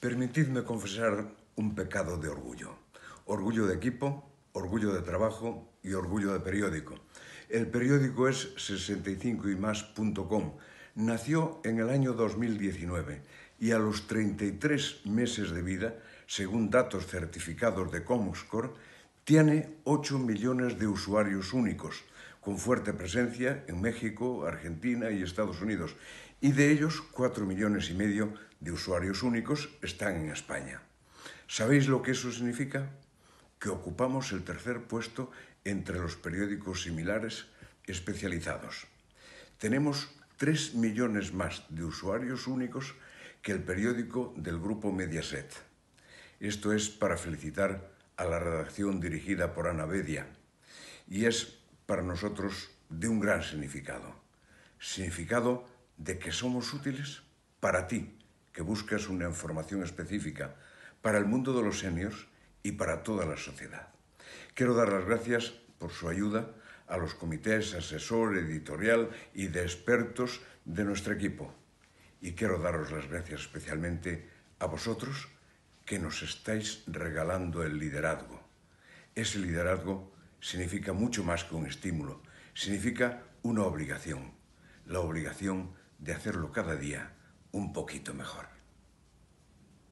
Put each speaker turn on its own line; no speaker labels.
Permitidme confesar un pecado de orgullo. Orgullo de equipo, orgullo de trabajo y orgullo de periódico. El periódico es 65 ymascom Nació en el año 2019 y a los 33 meses de vida, según datos certificados de Comscore, tiene 8 millones de usuarios únicos – con fuerte presencia en México, Argentina y Estados Unidos, y de ellos 4 millones y medio de usuarios únicos están en España. ¿Sabéis lo que eso significa? Que ocupamos el tercer puesto entre los periódicos similares especializados. Tenemos 3 millones más de usuarios únicos que el periódico del grupo Mediaset. Esto es para felicitar a la redacción dirigida por Ana Bedia y es para nosotros de un gran significado. Significado de que somos útiles para ti, que buscas una información específica, para el mundo de los seniors y para toda la sociedad. Quiero dar las gracias por su ayuda a los comités asesor, editorial y de expertos de nuestro equipo. Y quiero daros las gracias especialmente a vosotros que nos estáis regalando el liderazgo. Ese liderazgo significa mucho más que un estímulo, significa una obligación, la obligación de hacerlo cada día un poquito mejor.